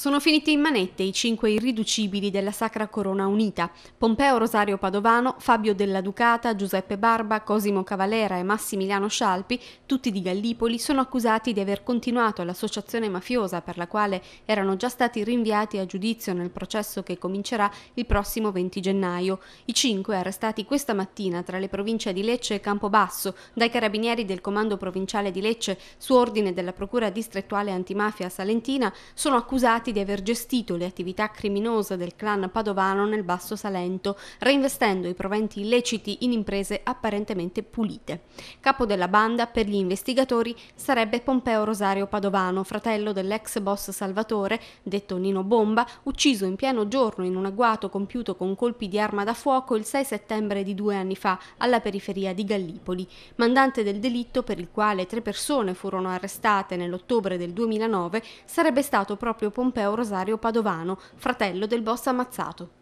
Sono finiti in manette i cinque irriducibili della Sacra Corona Unita, Pompeo Rosario Padovano, Fabio Della Ducata, Giuseppe Barba, Cosimo Cavalera e Massimiliano Scialpi, tutti di Gallipoli, sono accusati di aver continuato l'associazione mafiosa per la quale erano già stati rinviati a giudizio nel processo che comincerà il prossimo 20 gennaio. I cinque arrestati questa mattina tra le province di Lecce e Campobasso dai carabinieri del Comando Provinciale di Lecce su ordine della Procura Distrettuale Antimafia Salentina sono accusati accusati di aver gestito le attività criminose del clan padovano nel Basso Salento, reinvestendo i proventi illeciti in imprese apparentemente pulite. Capo della banda per gli investigatori sarebbe Pompeo Rosario Padovano, fratello dell'ex boss Salvatore, detto Nino Bomba, ucciso in pieno giorno in un agguato compiuto con colpi di arma da fuoco il 6 settembre di due anni fa alla periferia di Gallipoli. Mandante del delitto per il quale tre persone furono arrestate nell'ottobre del 2009 sarebbe stato proprio Pompeo europeo Rosario Padovano, fratello del boss ammazzato.